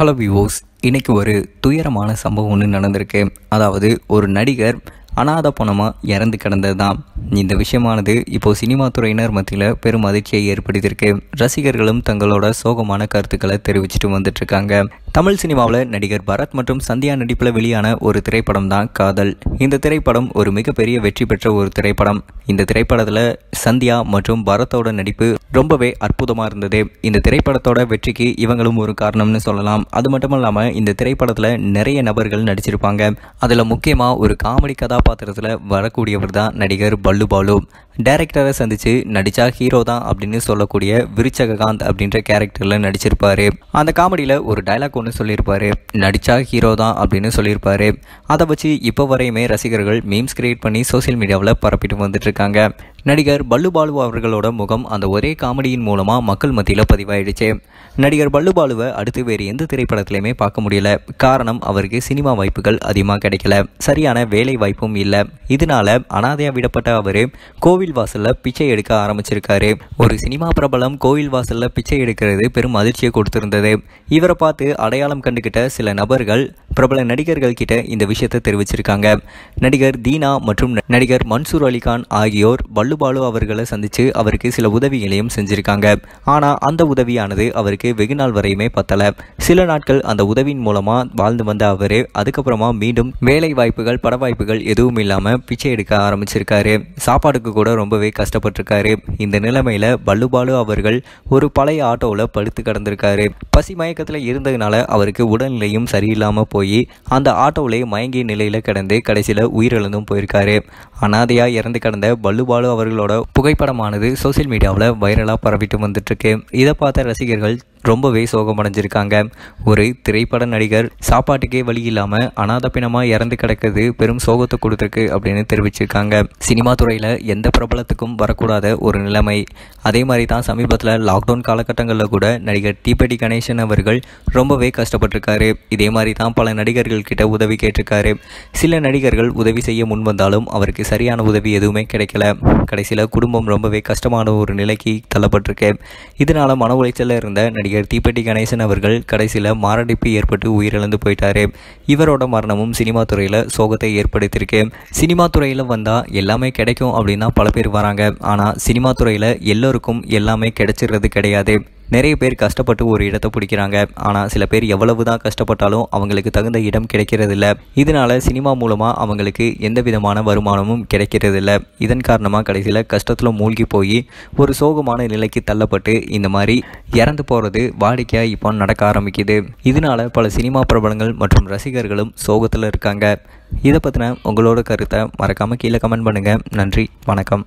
hello விவோஸ் இன்றைக்கி ஒரு துயரமான சம்பவம் ஒன்று நடந்திருக்கு அதாவது ஒரு நடிகர் அனாத பணமாக இறந்து கிடந்தது தான் இந்த விஷயமானது இப்போது சினிமா துறையினர் மத்தியில் பெரும் அதிர்ச்சியை ஏற்படுத்தியிருக்கு ரசிகர்களும் தங்களோட சோகமான கருத்துக்களை தெரிவிச்சுட்டு வந்துட்டுருக்காங்க தமிழ் சினிமாவில் நடிகர் பரத் மற்றும் சந்தியா நடிப்பில் வெளியான ஒரு திரைப்படம் தான் காதல் இந்த திரைப்படம் ஒரு மிகப்பெரிய வெற்றி பெற்ற ஒரு திரைப்படம் இந்த திரைப்படத்தில் சந்தியா மற்றும் பரத்தோட நடிப்பு ரொம்பவே அற்புதமாக இருந்தது இந்த திரைப்படத்தோட வெற்றிக்கு இவங்களும் ஒரு காரணம்னு சொல்லலாம் அது மட்டும் இல்லாமல் இந்த திரைப்படத்தில் நிறைய நபர்கள் நடிச்சிருப்பாங்க அதில் முக்கியமாக ஒரு காமெடி கதாபாத்திரத்தில் வரக்கூடியவர் தான் நடிகர் பல்லு பாலு டேரக்டரை சந்தித்து நடித்தா ஹீரோ தான் அப்படின்னு சொல்லக்கூடிய விருச்சகாந்த் அப்படின்ற கேரக்டரில் நடிச்சிருப்பார் அந்த காமெடியில் ஒரு டைலாக் ஒன்று சொல்லியிருப்பார் நடித்தா ஹீரோ தான் அப்படின்னு சொல்லியிருப்பார் அதை வச்சு இப்போ வரையுமே ரசிகர்கள் மீம்ஸ் கிரியேட் பண்ணி சோசியல் மீடியாவில் பரப்பிட்டு வந்துட்டு இருக்காங்க நடிகர் பல்லு பாலு அவர்களோட முகம் அந்த ஒரே காமெடியின் மூலமாக மக்கள் மத்தியில் பதிவாயிடுச்சு நடிகர் பல்லு பாலுவை அடுத்து வேறு எந்த திரைப்படத்துலையுமே பார்க்க முடியல காரணம் அவருக்கு சினிமா வாய்ப்புகள் அதிகமாக கிடைக்கல சரியான வேலை வாய்ப்பும் இல்லை இதனால அனாதையாக விடப்பட்ட அவர் கோவில் வாசலில் பிச்சை எடுக்க ஆரம்பிச்சிருக்காரு ஒரு சினிமா பிரபலம் கோவில் வாசலில் பிச்சை எடுக்கிறது பெரும் அதிர்ச்சியை கொடுத்திருந்தது இவரை பார்த்து அடையாளம் கண்டுகிட்ட சில நபர்கள் பிரபல நடிகர்கள் கிட்ட இந்த விஷயத்தை தெரிவிச்சிருக்காங்க நடிகர் தீனா மற்றும் நடிகர் மன்சூர் அலிகான் ஆகியோர் பல்லுபாலு அவர்களை சந்தித்து அவருக்கு சில உதவிகளையும் செஞ்சுருக்காங்க ஆனால் அந்த உதவியானது அவருக்கு வெகு நாள் வரையுமே பத்தலை சில நாட்கள் அந்த உதவியின் மூலமாக வாழ்ந்து வந்த அவர் அதுக்கப்புறமா மீண்டும் வேலை வாய்ப்புகள் பட வாய்ப்புகள் எதுவும் இல்லாமல் பிச்சை எடுக்க ஆரம்பிச்சிருக்காரு சாப்பாடுக்கு கூட ரொம்பவே கஷ்டப்பட்டிருக்காரு இந்த நிலைமையில் பல்லுபாலு அவர்கள் ஒரு பழைய ஆட்டோவில் படுத்து கடந்திருக்காரு பசி மயக்கத்தில் இருந்ததுனால அவருக்கு உடல்நிலையும் சரியில்லாமல் போய் அந்த ஆட்டோவிலே மயங்கிய நிலையில் கிடந்து கடைசியில் உயிரிழந்தும் போயிருக்காரு அனாதையாக இறந்து கிடந்த பல்லுபாலு அவர்களோட புகைப்படமானது சோசியல் மீடியாவில் வைரலாக பரவிட்டு வந்துட்டுருக்கு இதை பார்த்த ரசிகர்கள் ரொம்பவே சோகமடைஞ்சிருக்காங்க ஒரு திரைப்பட நடிகர் சாப்பாட்டுக்கே வழி இல்லாமல் அனாதப்பினமாக இறந்து கிடக்கிறது பெரும் சோகத்தை கொடுத்துருக்கு அப்படின்னு தெரிவிச்சிருக்காங்க சினிமா துறையில் எந்த பிரபலத்துக்கும் வரக்கூடாத ஒரு நிலைமை அதே மாதிரி தான் சமீபத்தில் லாக்டவுன் காலகட்டங்களில் கூட நடிகர் டிபடி கணேசன் அவர்கள் ரொம்பவே கஷ்டப்பட்டிருக்காரு இதே மாதிரி தான் பல நடிகர்கள் கிட்ட உதவி கேட்டிருக்காரு சில நடிகர்கள் உதவி செய்ய முன் வந்தாலும் அவருக்கு சரியான உதவி எதுவுமே கிடைக்கல கடைசியில் குடும்பம் ரொம்பவே கஷ்டமான ஒரு நிலைக்கு தள்ளப்பட்டிருக்கு இதனால் மன உளைச்சலில் இருந்த நடிகர் நடிகர் தீப்பெட்டி கணேசன் அவர்கள் கடைசியில் மாரடைப்பு ஏற்பட்டு உயிரிழந்து போயிட்டாரு இவரோட மரணமும் சினிமா துறையில் சோகத்தை ஏற்படுத்தியிருக்கு சினிமா துறையில் வந்தால் எல்லாமே கிடைக்கும் அப்படின்னா பல பேர் வராங்க ஆனால் சினிமா துறையில் எல்லோருக்கும் எல்லாமே கிடைச்சிடுறது கிடையாது நிறைய பேர் கஷ்டப்பட்டு ஒரு இடத்தை பிடிக்கிறாங்க ஆனால் சில பேர் எவ்வளவு தான் கஷ்டப்பட்டாலும் அவங்களுக்கு தகுந்த இடம் கிடைக்கிறதில்ல இதனால சினிமா மூலமாக அவங்களுக்கு எந்த விதமான வருமானமும் கிடைக்கிறதில்ல இதன் காரணமாக கடைசியில் கஷ்டத்தில் மூழ்கி போய் ஒரு சோகமான நிலைக்கு தள்ளப்பட்டு இந்த மாதிரி இறந்து போகிறது வாடிக்கையாக இப்போ நடக்க ஆரம்பிக்குது இதனால பல சினிமா பிரபலங்கள் மற்றும் ரசிகர்களும் சோகத்தில் இருக்காங்க இதை பற்றின உங்களோட கருத்தை மறக்காமல் கீழே கமெண்ட் பண்ணுங்கள் நன்றி வணக்கம்